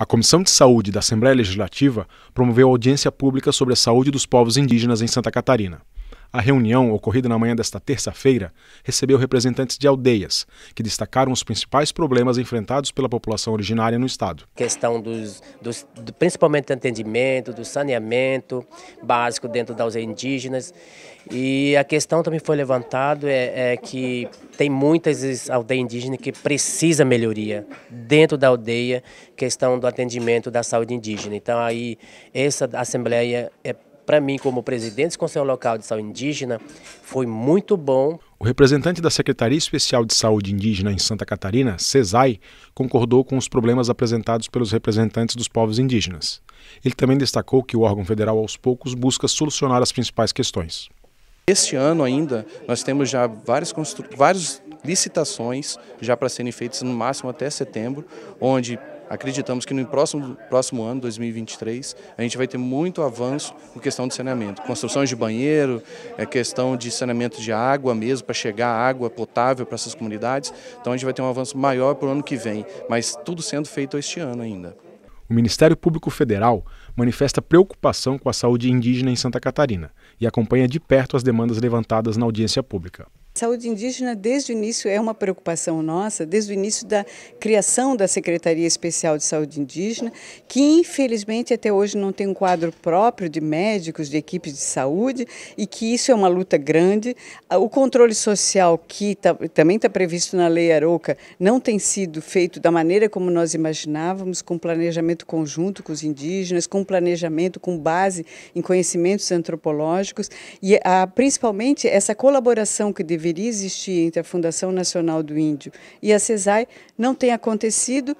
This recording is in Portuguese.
A Comissão de Saúde da Assembleia Legislativa promoveu audiência pública sobre a saúde dos povos indígenas em Santa Catarina. A reunião, ocorrida na manhã desta terça-feira, recebeu representantes de aldeias, que destacaram os principais problemas enfrentados pela população originária no estado. questão dos, dos, do, principalmente do atendimento, do saneamento básico dentro das indígenas. E a questão também foi levantada é, é que tem muitas aldeias indígenas que precisa melhoria dentro da aldeia, questão do atendimento da saúde indígena. Então aí essa assembleia é para mim, como presidente do Conselho Local de Saúde Indígena, foi muito bom. O representante da Secretaria Especial de Saúde Indígena em Santa Catarina, CESAI, concordou com os problemas apresentados pelos representantes dos povos indígenas. Ele também destacou que o órgão federal, aos poucos, busca solucionar as principais questões. Este ano ainda, nós temos já vários, vários licitações já para serem feitas no máximo até setembro, onde acreditamos que no próximo, próximo ano, 2023, a gente vai ter muito avanço em questão de saneamento. Construções de banheiro, é questão de saneamento de água mesmo, para chegar água potável para essas comunidades. Então a gente vai ter um avanço maior para o ano que vem, mas tudo sendo feito este ano ainda. O Ministério Público Federal manifesta preocupação com a saúde indígena em Santa Catarina e acompanha de perto as demandas levantadas na audiência pública. Saúde indígena, desde o início, é uma preocupação nossa, desde o início da criação da Secretaria Especial de Saúde Indígena, que infelizmente até hoje não tem um quadro próprio de médicos, de equipes de saúde, e que isso é uma luta grande. Ah, o controle social, que tá, também está previsto na Lei Aroca, não tem sido feito da maneira como nós imaginávamos, com planejamento conjunto com os indígenas, com planejamento com base em conhecimentos antropológicos, e a, ah, principalmente essa colaboração que deve deveria existir entre a Fundação Nacional do Índio e a CESAI não tem acontecido